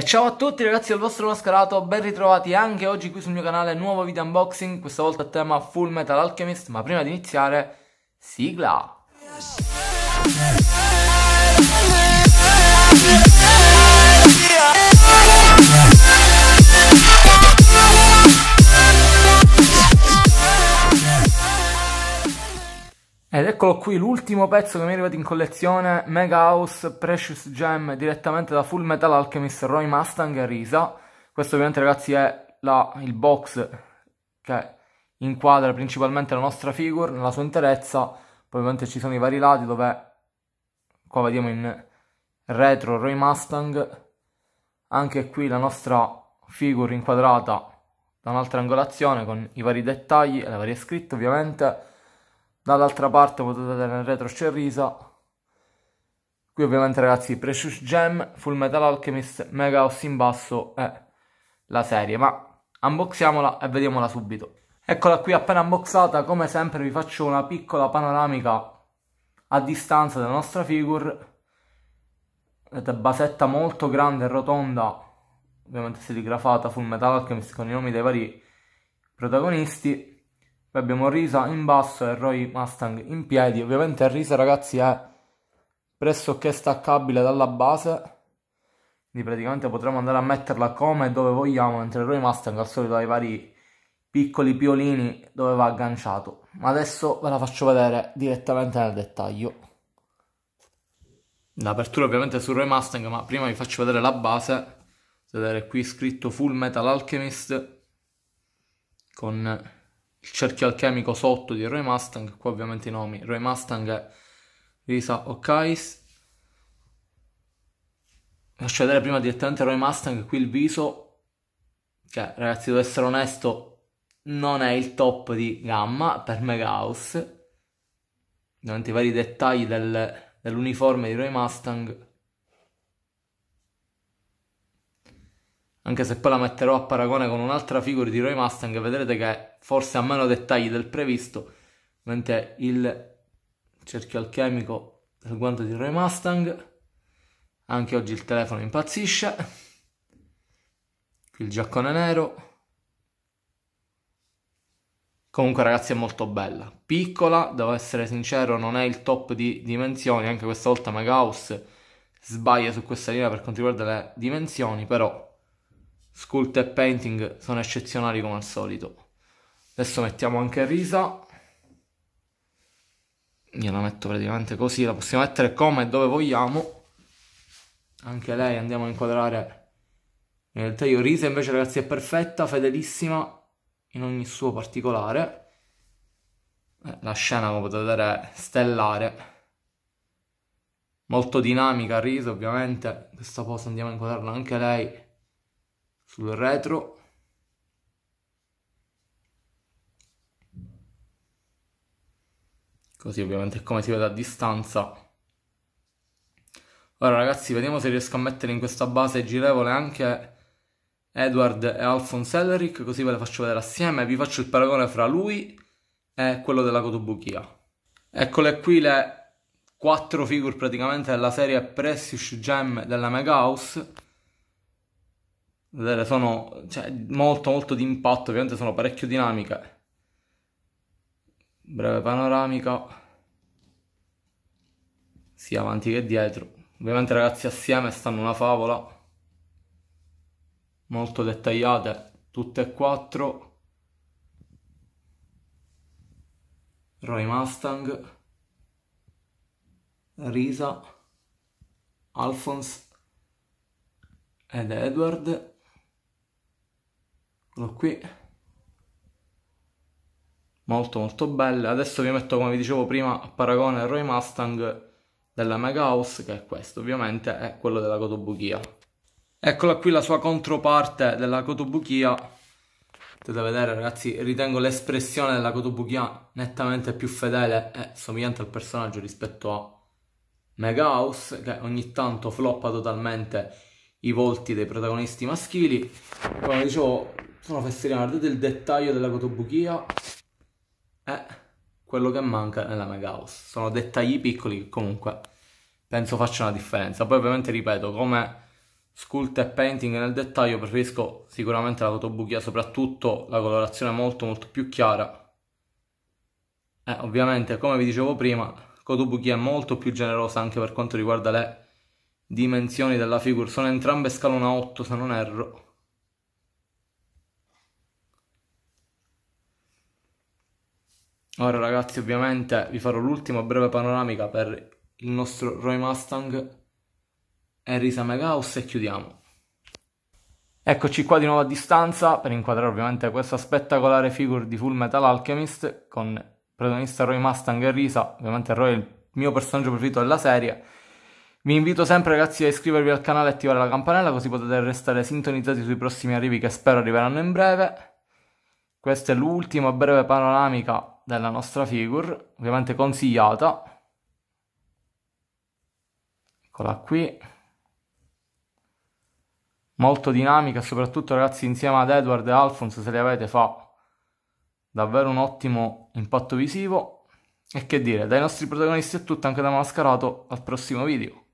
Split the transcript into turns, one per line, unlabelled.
E ciao a tutti ragazzi del vostro mascherato, ben ritrovati anche oggi qui sul mio canale, nuovo video unboxing, questa volta a tema Full Metal Alchemist, ma prima di iniziare, sigla! Ed eccolo qui l'ultimo pezzo che mi è arrivato in collezione, Mega House Precious Gem, direttamente da Full Metal Alchemist Roy Mustang e Risa. Questo ovviamente ragazzi è la, il box che inquadra principalmente la nostra figure nella sua interezza, poi ovviamente ci sono i vari lati dove qua vediamo in retro Roy Mustang, anche qui la nostra figure inquadrata da un'altra angolazione con i vari dettagli e le varie scritte ovviamente dall'altra parte potete vedere nel retro c'è Risa qui ovviamente ragazzi Precious Gem, Full Metal Alchemist, Mega House in basso e la serie ma unboxiamola e vediamola subito eccola qui appena unboxata come sempre vi faccio una piccola panoramica a distanza della nostra figure vedete basetta molto grande e rotonda ovviamente serigrafata Full Metal Alchemist con i nomi dei vari protagonisti poi abbiamo Risa in basso e Roy Mustang in piedi. Ovviamente Risa, ragazzi, è pressoché staccabile dalla base. Quindi praticamente potremo andare a metterla come e dove vogliamo, mentre Roy Mustang al solito ha i vari piccoli piolini dove va agganciato. Ma adesso ve la faccio vedere direttamente nel dettaglio. L'apertura ovviamente è su Roy Mustang, ma prima vi faccio vedere la base. Vedete qui scritto Full Metal Alchemist con il cerchio alchemico sotto di Roy Mustang, qua ovviamente i nomi, Roy Mustang e Risa Okais. Lascio vedere prima direttamente Roy Mustang, qui il viso, che ragazzi devo essere onesto, non è il top di gamma per Mega House. Durante i vari dettagli del, dell'uniforme di Roy Mustang. Anche se poi la metterò a paragone con un'altra figura di Roy Mustang, vedrete che forse a meno dettagli del previsto, mentre il cerchio alchemico del guanto di Roy Mustang, anche oggi il telefono impazzisce, qui il giaccone nero, Comunque ragazzi è molto bella, piccola, devo essere sincero non è il top di dimensioni, anche questa volta Magaus sbaglia su questa linea per quanto riguarda le dimensioni, però sculpt e painting sono eccezionali come al solito. Adesso mettiamo anche risa. Io la metto praticamente così, la possiamo mettere come e dove vogliamo. Anche lei andiamo a inquadrare nel taglio risa, invece ragazzi è perfetta, fedelissima in ogni suo particolare. Eh, la scena come potete vedere è stellare. Molto dinamica, risa ovviamente. Questa posa andiamo a inquadrarla anche lei sul retro. così ovviamente come si vede a distanza. Ora ragazzi vediamo se riesco a mettere in questa base girevole anche Edward e Alphonse Elric, così ve le faccio vedere assieme vi faccio il paragone fra lui e quello della Cotobuchia. Eccole qui le quattro figure praticamente della serie Precious Gem della Mega House. Vedete, sono cioè, molto molto di impatto, ovviamente sono parecchio dinamiche breve panoramica sia avanti che dietro ovviamente ragazzi assieme stanno una favola molto dettagliate tutte e quattro Roy Mustang Risa Alphonse ed Edward eccolo qui molto molto belle. Adesso vi metto come vi dicevo prima a paragone il Roy Mustang della Mega House che è questo, ovviamente è quello della Kotobukiya. Eccola qui la sua controparte della Kotobukiya. Potete vedere ragazzi, ritengo l'espressione della Kotobukiya nettamente più fedele e somigliante al personaggio rispetto a Mega House che ogni tanto floppa totalmente i volti dei protagonisti maschili. Come dicevo, sono fesserina, guardate il dettaglio della Kotobukiya è eh, quello che manca nella mega house. Sono dettagli piccoli che comunque penso facciano una differenza. Poi ovviamente ripeto, come sculpt e painting nel dettaglio preferisco sicuramente la fotobuchia, soprattutto la colorazione molto molto più chiara. Eh, ovviamente, come vi dicevo prima, Kotobuki è molto più generosa anche per quanto riguarda le dimensioni della figura. Sono entrambe scalona 8, se non erro. Ora ragazzi ovviamente vi farò l'ultima breve panoramica per il nostro Roy Mustang e Risa Samegaus e chiudiamo. Eccoci qua di nuovo a distanza per inquadrare ovviamente questa spettacolare figure di Full Metal Alchemist con il protagonista Roy Mustang e Risa, ovviamente Roy è il mio personaggio preferito della serie. Vi invito sempre ragazzi a iscrivervi al canale e attivare la campanella così potete restare sintonizzati sui prossimi arrivi che spero arriveranno in breve. Questa è l'ultima breve panoramica della nostra figure, ovviamente consigliata. Eccola qui. Molto dinamica, soprattutto ragazzi insieme ad Edward e Alphonse se le avete fa davvero un ottimo impatto visivo. E che dire, dai nostri protagonisti è tutto anche da mascherato, al prossimo video.